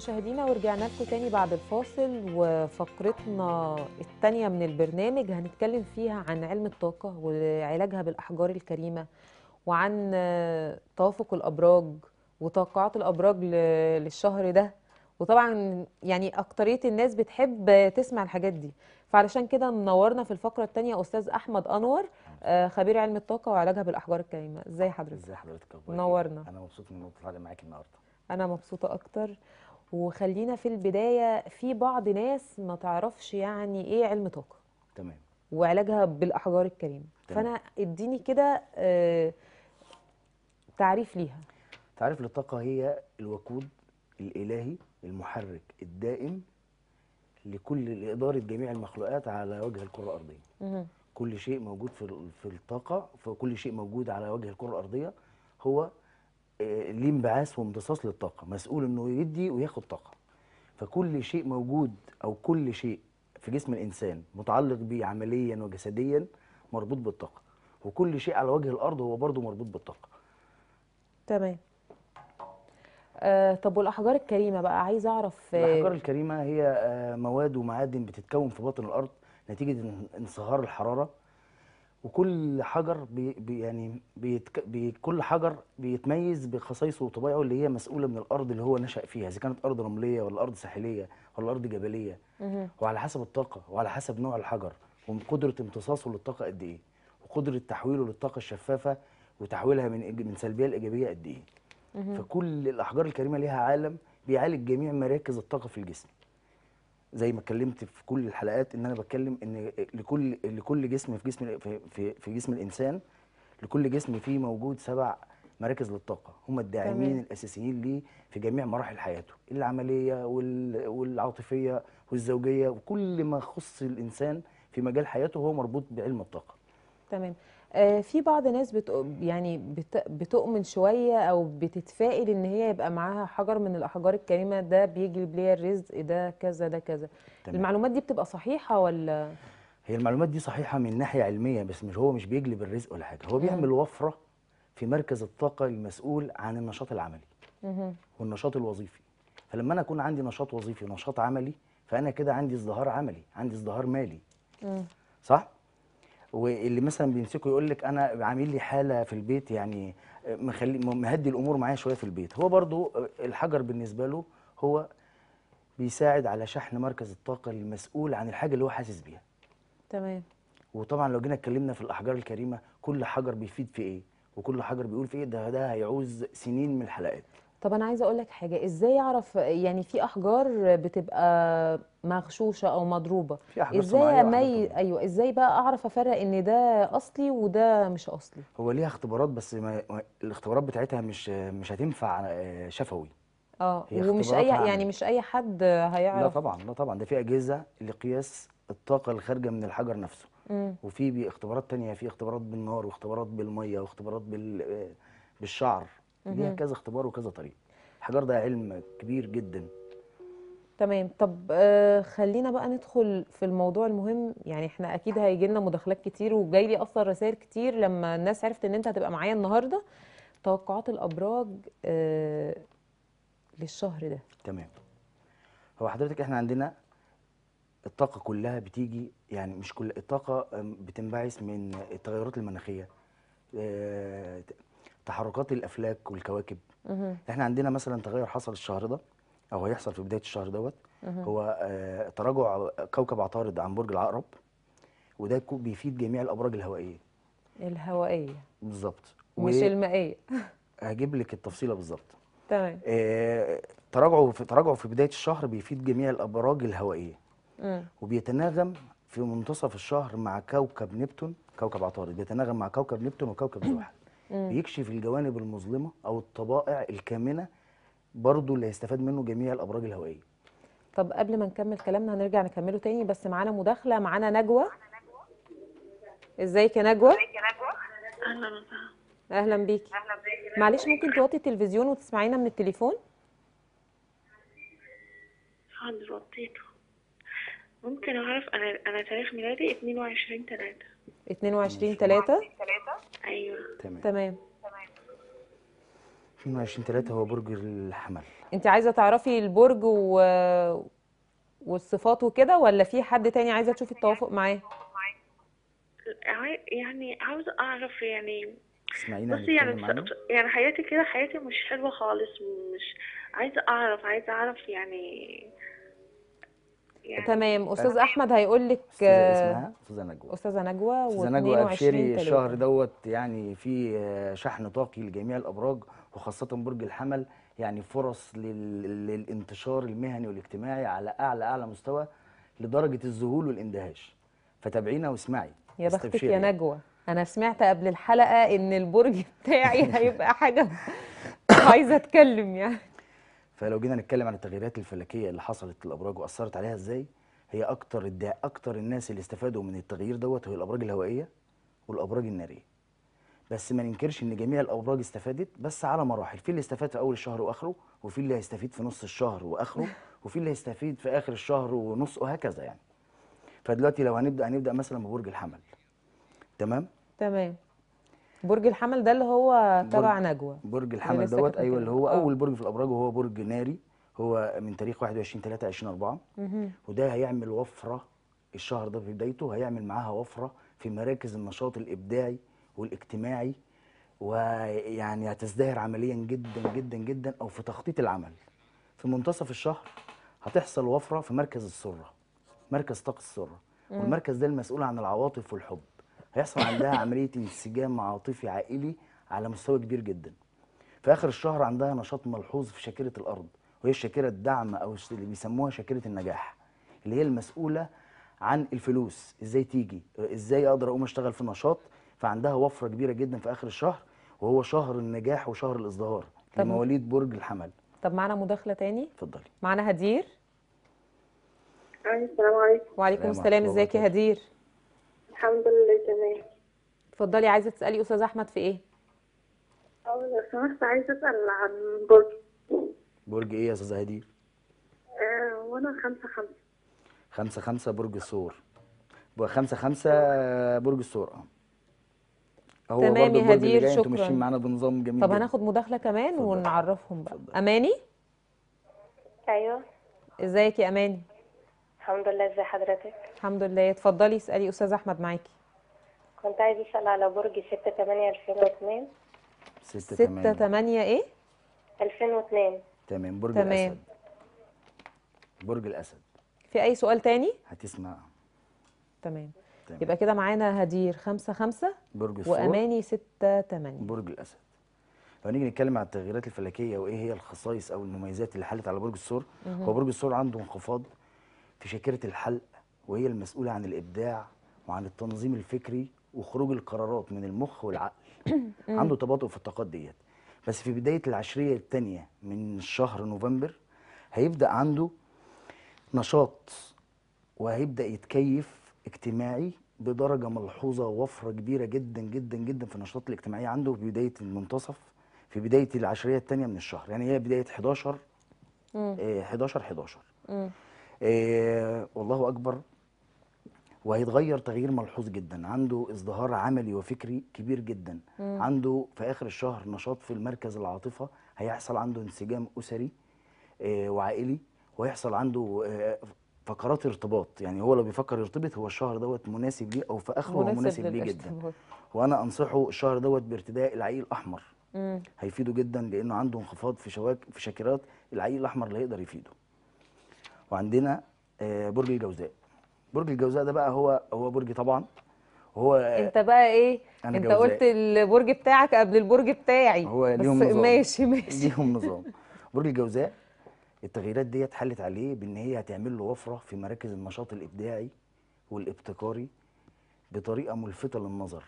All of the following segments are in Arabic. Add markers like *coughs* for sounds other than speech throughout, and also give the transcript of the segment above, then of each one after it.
مشاهدينا ورجعنا لكم تاني بعد الفاصل وفقرتنا التانية من البرنامج هنتكلم فيها عن علم الطاقة وعلاجها بالأحجار الكريمة وعن توافق الأبراج وتوقعات الأبراج للشهر ده وطبعا يعني أكترية الناس بتحب تسمع الحاجات دي فعلشان كده منورنا في الفقرة التانية أستاذ أحمد أنور آه، خبير علم الطاقة وعلاجها بالأحجار الكريمة ازي حضرتك؟ ازي حضرتك؟ إيه؟ منورنا أنا مبسوط من المطلع معاك النهاردة أنا مبسوطة أكتر وخلينا في البداية في بعض ناس ما تعرفش يعني إيه علم طاقة تمام وعلاجها بالأحجار الكريمة تمام. فأنا اديني كده آه، تعريف ليها تعريف للطاقة هي الوقود الإلهي المحرك الدائم لكل لإدارة جميع المخلوقات على وجه الكرة الأرضية مه. كل شيء موجود في في الطاقة فكل شيء موجود على وجه الكرة الأرضية هو ليه انبعاث وامتصاص للطاقه مسؤول انه يدي وياخد طاقه فكل شيء موجود او كل شيء في جسم الانسان متعلق بيه عمليا وجسديا مربوط بالطاقه وكل شيء على وجه الارض هو برضه مربوط بالطاقه تمام آه طب والاحجار الكريمه بقى عايز اعرف آه، الاحجار الكريمه هي آه، مواد ومعادن بتتكون في بطن الارض نتيجه انصهار الحراره وكل حجر بي بي يعني بيتك بي كل حجر بيتميز بخصائصه وطبيعه اللي هي مسؤوله من الارض اللي هو نشا فيها اذا كانت ارض رمليه ولا ارض ساحليه ولا ارض جبليه وعلى حسب الطاقه وعلى حسب نوع الحجر وقدره امتصاصه للطاقه قد ايه وقدره تحويله للطاقه الشفافه وتحويلها من من سلبيه لايجابيه قد ايه فكل الاحجار الكريمه ليها عالم بيعالج جميع مراكز الطاقه في الجسم زي ما اتكلمت في كل الحلقات ان انا بتكلم ان لكل لكل جسم في جسم في في جسم الانسان لكل جسم فيه موجود سبع مراكز للطاقه هم الداعمين الاساسيين ليه في جميع مراحل حياته العمليه والعاطفيه والزوجيه وكل ما يخص الانسان في مجال حياته هو مربوط بعلم الطاقه تمام آه، في بعض ناس يعني بتؤمن شويه او بتتفائل ان هي يبقى معاها حجر من الاحجار الكريمه ده بيجلب ليا الرزق ده كذا ده كذا تمام. المعلومات دي بتبقى صحيحه ولا هي المعلومات دي صحيحه من ناحيه علميه بس مش هو مش بيجلب الرزق ولا حاجه هو بيعمل وفره في مركز الطاقه المسؤول عن النشاط العملي والنشاط الوظيفي فلما انا اكون عندي نشاط وظيفي ونشاط عملي فانا كده عندي ازدهار عملي عندي ازدهار مالي صح واللي مثلا بيمسكه يقول لك انا عامل لي حاله في البيت يعني آه، مخلي مهدي الامور معايا شويه في البيت هو برضو آه، الحجر بالنسبه له هو بيساعد على شحن مركز الطاقه المسؤول عن الحاجه اللي هو حاسس بيها تمام وطبعا لو جينا اتكلمنا في الاحجار الكريمه كل حجر بيفيد في ايه وكل حجر بيقول في ايه ده ده هيعوز سنين من الحلقات طب أنا عايزة أقول لك حاجة إزاي أعرف يعني في أحجار بتبقى مغشوشة أو مضروبة في أحجار إزاي صناعية وأحجار أيوه إزاي بقى أعرف أفرق إن ده أصلي وده مش أصلي هو ليها اختبارات بس ما... الاختبارات بتاعتها مش مش هتنفع آه، شفوي اه هي ومش أي يعني مش أي حد هيعرف لا طبعا لا طبعا ده في أجهزة لقياس الطاقة الخارجة من الحجر نفسه وفي اختبارات تانية في اختبارات بالنار واختبارات بالمية واختبارات بال... آه، بالشعر ليها كذا اختبار وكذا طريق الحجار ده علم كبير جدا تمام طب آه، خلينا بقى ندخل في الموضوع المهم يعني احنا اكيد هيجي لنا مداخلات كتير وجاي لي اصلا رسائل كتير لما الناس عرفت ان انت هتبقى معايا النهارده توقعات الابراج آه، للشهر ده تمام هو حضرتك احنا عندنا الطاقه كلها بتيجي يعني مش كل الطاقه بتنبعث من التغيرات المناخيه آه، تحركات الافلاك والكواكب مه. احنا عندنا مثلا تغير حصل الشهر ده او هيحصل في بدايه الشهر دوت هو آه تراجع كوكب عطارد عن برج العقرب وده بيفيد جميع الابراج الهوائيه الهوائيه بالظبط مش المائيه *laughs* هجيب لك التفصيله بالظبط تمام آه تراجعه في تراجعه في بدايه الشهر بيفيد جميع الابراج الهوائيه وبيتناغم في منتصف الشهر مع كوكب نبتون كوكب عطارد بيتناغم مع كوكب نبتون وكوكب زحل بيكشف الجوانب المظلمه او الطبائع الكامنه برضه اللي هيستفاد منه جميع الابراج الهوائيه طب قبل ما نكمل كلامنا هنرجع نكمله تاني بس معانا مداخله معانا نجوى ازيك يا نجوى اهلا بيكي. اهلا بيكي معلش ممكن توطي التلفزيون وتسمعينا من التليفون حاضر وطيته ممكن اعرف انا انا تاريخ ميلادي 22 3 22 3 ايوه تمام تمام 22 3 هو برج الحمل انت عايزه تعرفي البرج و... والصفات وكده ولا في حد تاني عايزه تشوفي التوافق معاه يعني, يعني عاوزه اعرف يعني اسمعينا بصي يعني يعني حياتي كده حياتي مش حلوه خالص مش عايزه اعرف عايزه اعرف يعني يعني تمام استاذ احمد هيقول لك استاذه استاذه نجوى استاذه نجوى استاذه نجوى ابشري الشهر دوت يعني في آه، شحن طاقي لجميع الابراج وخاصه برج الحمل يعني فرص للانتشار المهني والاجتماعي على اعلى اعلى مستوى لدرجه الذهول والاندهاش فتابعينا واسمعي يا بختك يا نجوى انا سمعت قبل الحلقه ان البرج *laughs* بتاعي *laughs* هيبقى حاجه *laughs* عايزه اتكلم يعني فلو جينا نتكلم عن التغييرات الفلكيه اللي حصلت للابراج واثرت عليها ازاي هي اكتر الدع... اكتر الناس اللي استفادوا من التغيير دوت هي الابراج الهوائيه والابراج الناريه بس ما ننكرش ان جميع الابراج استفادت بس على مراحل في اللي استفاد في اول الشهر واخره وفي اللي هيستفيد في نص الشهر واخره *laughs* وفي اللي هيستفيد في اخر الشهر ونص وهكذا يعني فدلوقتي لو هنبدا هنبدا مثلا ببرج الحمل تمام تمام برج الحمل ده اللي هو تبع نجوى برج الحمل دوت ايوه اللي هو اول آه. برج في الابراج وهو برج ناري هو من تاريخ 21 3 20 4 وده هيعمل وفره الشهر ده في بدايته هيعمل معاها وفره في مراكز النشاط الابداعي والاجتماعي ويعني هتزدهر عمليا جدا جدا جدا او في تخطيط العمل في منتصف الشهر هتحصل وفره في مركز السره مركز طاقه السره والمركز ده المسؤول عن العواطف والحب هيحصل عندها عمليه انسجام عاطفي عائلي على مستوى كبير جدا في اخر الشهر عندها نشاط ملحوظ في شاكره الارض وهي شاكره الدعم او اللي بيسموها شاكره النجاح اللي هي المسؤوله عن الفلوس ازاي تيجي ازاي اقدر اقوم اشتغل في نشاط فعندها وفره كبيره جدا في اخر الشهر وهو شهر النجاح وشهر الازدهار لمواليد برج الحمل طب معانا مداخله تاني اتفضلي معانا هدير السلام عليكم وعليكم السلام ازيك يا هدير الحمد لله تمام اتفضلي عايزه تسالي استاذ احمد في ايه اه لو سمحت عايزه اسال عن برج برج ايه يا استاذه هدير آه، وانا خمسة خمسة خمسة خمسة برج الثور خمسة خمسة برج الثور اه هو تمام يا هدير شكرا انتوا ماشيين معانا بنظام جميل طب هناخد مداخله كمان فضل. ونعرفهم بقى فضل. اماني ايوه ازيك يا اماني الحمد لله ازي حضرتك الحمد لله اتفضلي اسالي استاذ احمد معاكي كنت عايز اسال على برج 6 8 2002 6 8 8 ايه 2002 تمام برج تمام. الاسد برج الاسد في اي سؤال تاني هتسمع تمام, تمام. يبقى كده معانا هدير 5 5 برج الثور واماني 6 8 برج الاسد لو هنيجي نتكلم على التغييرات الفلكيه وايه هي الخصائص او المميزات اللي حلت على برج الثور هو برج الثور عنده انخفاض في شاكرة الحلق وهي المسؤولة عن الإبداع وعن التنظيم الفكري وخروج القرارات من المخ والعقل *coughs* عنده تباطؤ في الطاقات ديت بس في بداية العشرية الثانية من شهر نوفمبر هيبدأ عنده نشاط وهيبدأ يتكيف اجتماعي بدرجة ملحوظة وفرة كبيرة جدا جدا جدا في النشاطات الاجتماعية عنده في بداية المنتصف في بداية العشرية الثانية من الشهر يعني هي بداية 11 11 11 آه، والله اكبر وهيتغير تغيير ملحوظ جدا عنده ازدهار عملي وفكري كبير جدا مم. عنده في اخر الشهر نشاط في المركز العاطفه هيحصل عنده انسجام اسري آه، وعائلي ويحصل عنده آه، فقرات ارتباط يعني هو لو بيفكر يرتبط هو الشهر دوت مناسب ليه او في اخره مناسب, مناسب ليه جدا وانا انصحه الشهر دوت بارتداء العقيق الاحمر هيفيده جدا لانه عنده انخفاض في شواك في شاكرات العقيق الاحمر اللي هيقدر يفيده وعندنا آه، برج الجوزاء برج الجوزاء ده بقى هو هو برج طبعا هو آه، انت بقى ايه أنا انت جوزاء. قلت البرج بتاعك قبل البرج بتاعي هو ليهم بس نظام ماشي ماشي ليهم نظام برج الجوزاء التغييرات دي اتحلت عليه بان هي هتعمل له وفره في مراكز النشاط الابداعي والابتكاري بطريقه ملفته للنظر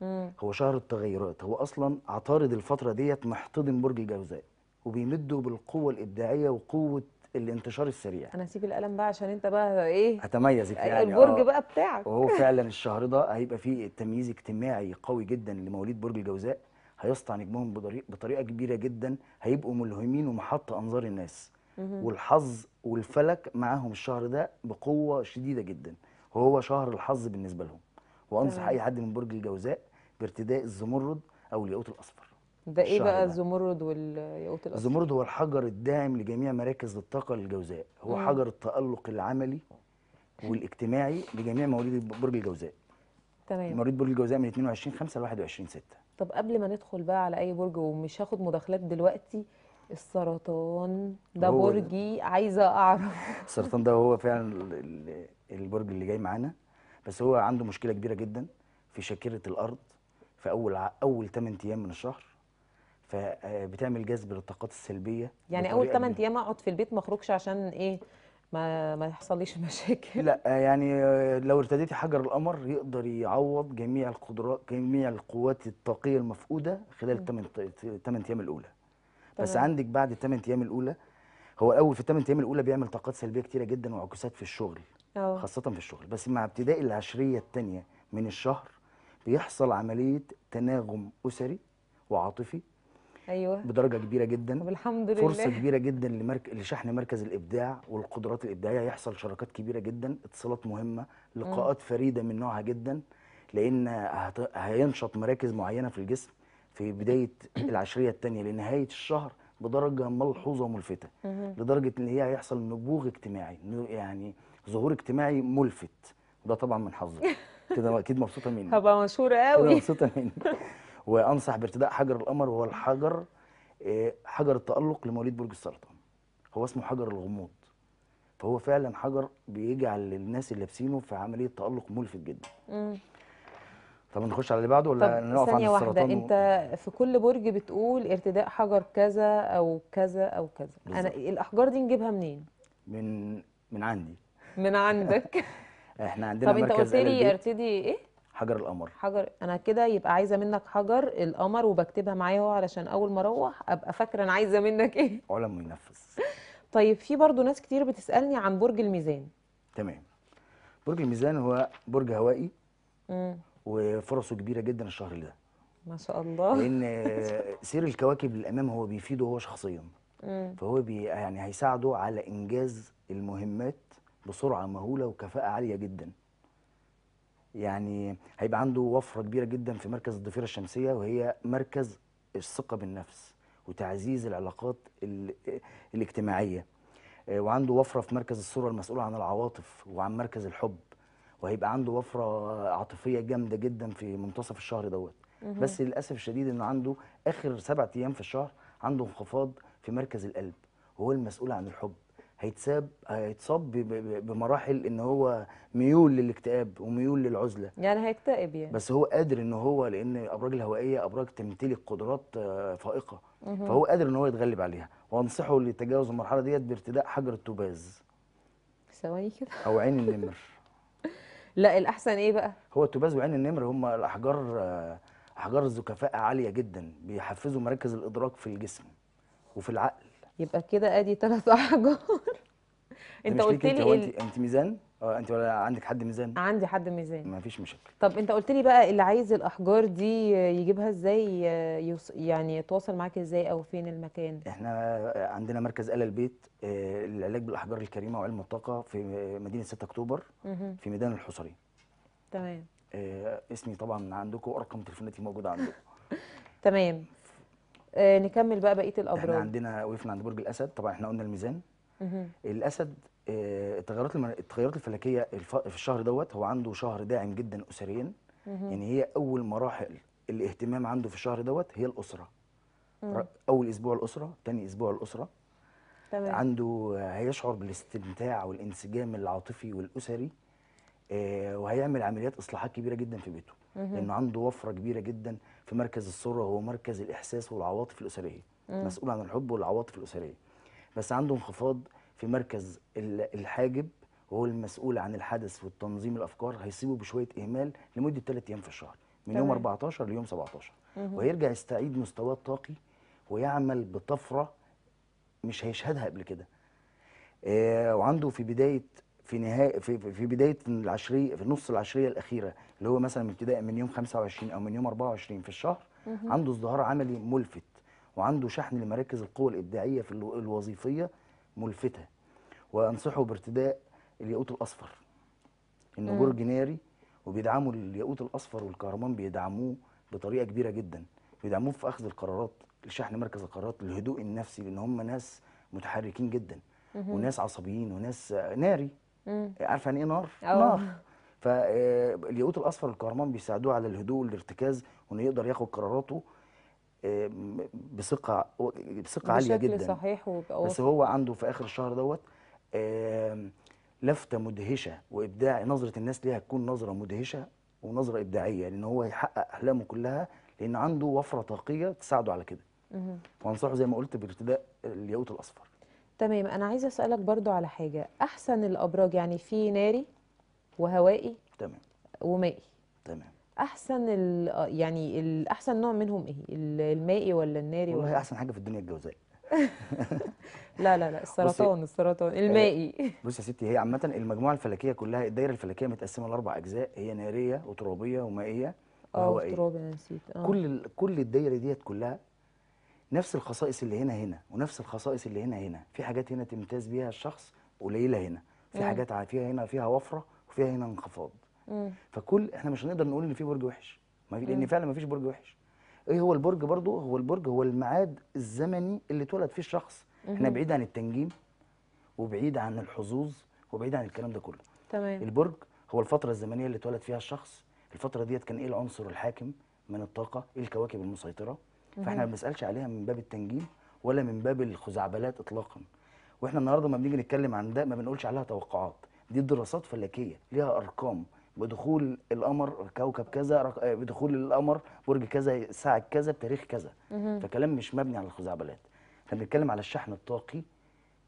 مم. هو شهر التغيرات هو اصلا عطارد الفتره ديت محتضن برج الجوزاء وبيمده بالقوه الابداعيه وقوه الانتشار السريع انا هسيب القلم بقى عشان انت بقى ايه هتميزك يعني البرج آه. بقى بتاعك وهو *laughs* فعلا الشهر ده هيبقى فيه تمييز اجتماعي قوي جدا لمواليد برج الجوزاء هيسطع نجمهم بطريقه كبيره جدا هيبقوا ملهمين ومحط انظار الناس والحظ والفلك معاهم الشهر ده بقوه شديده جدا وهو شهر الحظ بالنسبه لهم وانصح اي حد من برج الجوزاء بارتداء الزمرد او الياقوت الاصفر ده ايه بقى الزمرد والياقوت الاصفر؟ الزمرد هو الحجر الداعم لجميع مراكز الطاقه الجوزاء هو مم. حجر التالق العملي والاجتماعي لجميع مواليد برج الجوزاء تمام مواليد برج الجوزاء من 22 5 ل 21 6 طب قبل ما ندخل بقى على اي برج ومش هاخد مداخلات دلوقتي السرطان ده برجي عايزه اعرف *laughs* السرطان ده هو فعلا البرج اللي جاي معانا بس هو عنده مشكله كبيره جدا في شاكره الارض في اول اول 8 ايام من الشهر فبتعمل آه، جذب للطاقات السلبيه يعني اول 8 ايام اقعد في البيت ما اخرجش عشان ايه ما ما يحصليش *laughs* مشاكل لا آه، يعني آه، لو ارتديتي حجر القمر يقدر يعوض جميع القدرات جميع القوات الطاقيه المفقوده خلال الثمان الثمان ايام الاولى طبعا. بس عندك بعد الثمان ايام الاولى هو الاول في الثمان ايام الاولى بيعمل طاقات سلبيه كتيره جدا وعكوسات في الشغل أوه. خاصه في الشغل بس مع ابتداء العشريه الثانيه من الشهر بيحصل عمليه تناغم اسري وعاطفي ايوه بدرجه كبيره جدا والحمد الحمد لله فرصه كبيره جدا لمرك... لشحن مركز الابداع والقدرات الابداعيه هيحصل شراكات كبيره جدا اتصالات مهمه لقاءات م. فريده من نوعها جدا لان هت... هينشط مراكز معينه في الجسم في بدايه *coughs* العشريه الثانيه لنهايه الشهر بدرجه ملحوظه وملفته لدرجه ان هي هيحصل نبوغ اجتماعي يعني ظهور اجتماعي ملفت ده طبعا من حظك *laughs* كده اكيد مبسوطه مني هبقى مشهوره قوي مبسوطه مني *laughs* وانصح بارتداء حجر القمر وهو الحجر آه، حجر التالق لمواليد برج السرطان هو اسمه حجر الغموض فهو فعلا حجر بيجعل الناس اللي لابسينه في عمليه تالق ملفت جدا امم طب نخش على اللي بعده ولا نقف عند السرطان واحدة. و... انت في كل برج بتقول ارتداء حجر كذا او كذا او كذا بالزبط. انا الاحجار دي نجيبها منين من من عندي من عندك *laughs* احنا *laughs* عندنا طب انت قلت لي ارتدي ايه حجر القمر حجر انا كده يبقى عايزه منك حجر القمر وبكتبها معايا اهو علشان اول ما اروح ابقى فاكره انا عايزه منك ايه *laughs* علم ينفذ *laughs* طيب في برضو ناس كتير بتسالني عن برج الميزان تمام برج الميزان هو برج هوائي امم وفرصه كبيره جدا الشهر ده ما شاء الله لان *laughs* سير الكواكب للامام هو بيفيده هو شخصيا مم. فهو بي يعني هيساعده على انجاز المهمات بسرعه مهوله وكفاءه عاليه جدا يعني هيبقى عنده وفره كبيره جدا في مركز الضفيره الشمسيه وهي مركز الثقه بالنفس وتعزيز العلاقات الاجتماعيه آه، وعنده وفره في مركز الصوره المسؤوله عن العواطف وعن مركز الحب وهيبقى عنده وفره عاطفيه جامده جدا في منتصف الشهر دوت بس للاسف الشديد انه عنده اخر سبع ايام في الشهر عنده انخفاض في مركز القلب وهو المسؤول عن الحب هيتساب هيتصاب بمراحل ان هو ميول للاكتئاب وميول للعزله يعني هيكتئب يعني بس هو قادر ان هو لان الابراج الهوائيه ابراج تمتلك قدرات آه، فائقه فهو قادر ان هو يتغلب عليها وانصحه لتجاوز المرحله ديت بارتداء حجر التوباز ثواني كده او عين النمر *laughs* لا الاحسن ايه بقى هو التوباز وعين النمر هم الاحجار آه، احجار ذو كفاءه عاليه جدا بيحفزوا مراكز الادراك في الجسم وفي العقل يبقى كده ادي ثلاث احجار انت قلت لي انت, ال... انت ميزان اه انت ولا عندك حد ميزان عندي حد ميزان مفيش مشكله طب انت قلت لي بقى اللي عايز الاحجار دي يجيبها ازاي يوص... يعني يتواصل معاك ازاي او فين المكان احنا عندنا مركز آل البيت للعلاج آه، بالاحجار الكريمه وعلم الطاقه في مدينه 6 اكتوبر في ميدان الحصري تمام آه اسمي طبعا عندكم ورقم تليفوناتي موجوده عندكم *laughs* تمام آه نكمل بقى بقيه الابراج احنا عندنا وقفنا عند برج الاسد طبعا احنا قلنا الميزان الاسد آه، التغيرات التغيرات الفلكيه في الشهر دوت هو عنده شهر داعم جدا اسريا يعني هي اول مراحل الاهتمام عنده في الشهر دوت هي الاسره اول اسبوع الاسره ثاني اسبوع الاسره تمام. عنده آه، هيشعر بالاستمتاع والانسجام العاطفي والاسري آه، وهيعمل عمليات اصلاحات كبيره جدا في بيته لانه عنده وفره كبيره جدا في مركز السره هو مركز الاحساس والعواطف الاسريه مسؤول عن الحب والعواطف الاسريه بس عنده انخفاض في مركز الحاجب وهو المسؤول عن الحدث والتنظيم الافكار هيصيبه بشويه اهمال لمده 3 ايام في الشهر من طبعا. يوم 14 ليوم 17 وهيرجع يستعيد مستواه الطاقي ويعمل بطفره مش هيشهدها قبل كده آه وعنده في بدايه في نهايه في, في بدايه العشريه في نص العشريه الاخيره اللي هو مثلا ابتداء من يوم 25 او من يوم 24 في الشهر عنده ازدهار عملي ملفت وعنده شحن لمراكز القوى الإبداعية في الوظيفية ملفتة وأنصحه بارتداء الياقوت الأصفر إنه برج ناري وبيدعموا الياقوت الأصفر والكهرمان بيدعموه بطريقة كبيرة جدا بيدعموه في أخذ القرارات لشحن مركز القرارات الهدوء النفسي لأن هم ناس متحركين جدا وناس عصبيين وناس ناري عارفه يعني ايه نار؟ أوه. نار فالياقوت آه، الاصفر والكهرمان بيساعدوه على الهدوء والارتكاز وانه يقدر ياخد قراراته بثقه بثقه عاليه جدا بشكل صحيح وبأوفر. بس هو عنده في اخر الشهر دوت لفته مدهشه وابداع نظره الناس ليها تكون نظره مدهشه ونظره ابداعيه لان هو يحقق احلامه كلها لان عنده وفره طاقيه تساعده على كده فانصحه زي ما قلت بارتداء الياقوت الاصفر تمام انا عايزه اسالك برضو على حاجه احسن الابراج يعني في ناري وهوائي تمام ومائي تمام احسن آه، يعني الاحسن نوع منهم ايه المائي ولا الناري والله احسن حاجه في الدنيا الجوزاء *laughs* لا لا لا السرطان السرطان المائي آه، بص يا ستي هي عامه المجموعه الفلكيه كلها الدايره الفلكيه متقسمه لاربع اجزاء هي ناريه وترابيه ومائيه اه إيه؟ ترابي انا نسيت آه. كل كل الدايره ديت كلها نفس الخصائص اللي هنا هنا ونفس الخصائص اللي هنا هنا في حاجات هنا تمتاز بيها الشخص قليله هنا في حاجات فيها هنا فيها وفره وفيها هنا انخفاض فكل احنا مش هنقدر نقول ان في برج وحش ما في لان فعلا ما فيش برج وحش ايه هو البرج برضو هو البرج هو الميعاد الزمني اللي اتولد فيه الشخص مم. احنا بعيد عن التنجيم وبعيد عن الحظوظ وبعيد عن الكلام ده كله تمام البرج هو الفتره الزمنيه اللي اتولد فيها الشخص الفتره ديت كان ايه العنصر الحاكم من الطاقه ايه الكواكب المسيطره مم. فاحنا ما بنسالش عليها من باب التنجيم ولا من باب الخزعبلات اطلاقا واحنا النهارده ما بنيجي نتكلم عن ده ما بنقولش عليها توقعات دي دراسات فلكيه ليها ارقام بدخول القمر كوكب كذا آه، بدخول القمر برج كذا ساعه كذا بتاريخ كذا فكلام مش مبني على الخزعبلات احنا بنتكلم على الشحن الطاقي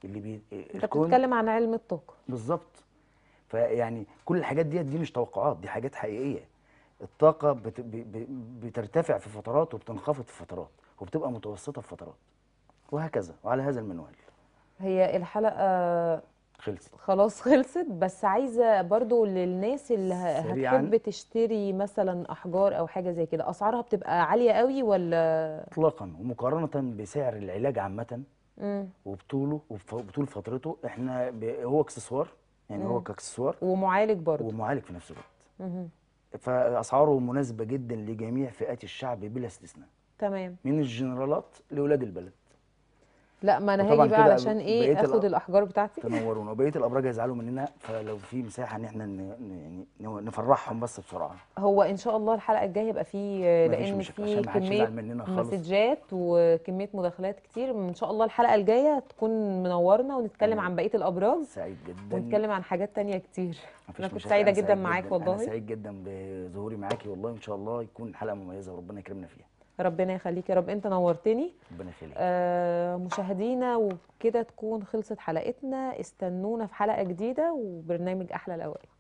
اللي بي... آه، انت بتتكلم عن علم الطاقه بالظبط فيعني كل الحاجات ديت دي مش توقعات دي حاجات حقيقيه الطاقه بت... بترتفع في فترات وبتنخفض في فترات وبتبقى متوسطه في فترات وهكذا وعلى هذا المنوال هي الحلقه خلصت خلاص خلصت بس عايزه برضو للناس اللي هتحب تشتري مثلا احجار او حاجه زي كده اسعارها بتبقى عاليه قوي ولا اطلاقا ومقارنه بسعر العلاج عامه وبطوله وبطول فترته احنا ب... هو اكسسوار يعني مم. هو كاكسسوار ومعالج برضه ومعالج في نفس الوقت فاسعاره مناسبه جدا لجميع فئات الشعب بلا استثناء تمام من الجنرالات لاولاد البلد لا ما انا هاجي بقى علشان ايه اخد الاحجار بتاعتي تنورونا وبقيه الابراج هيزعلوا مننا فلو في مساحه ان احنا يعني نفرحهم بس بسرعه هو ان شاء الله الحلقه الجايه يبقى فيه لان في كميه مسجات وكميه مداخلات كتير ان شاء الله الحلقه الجايه تكون منورنا ونتكلم عن بقيه الابراج سعيد جدا ونتكلم عن حاجات تانية كتير انا كنت سعيده جدا معاك والله أنا سعيد جدا بظهوري معاكي والله ان شاء الله يكون حلقه مميزه وربنا يكرمنا فيها ربنا يخليك يا رب انت نورتني ربنا يخليك آه مشاهدينا وكده تكون خلصت حلقتنا استنونا في حلقه جديده وبرنامج احلى الاوقات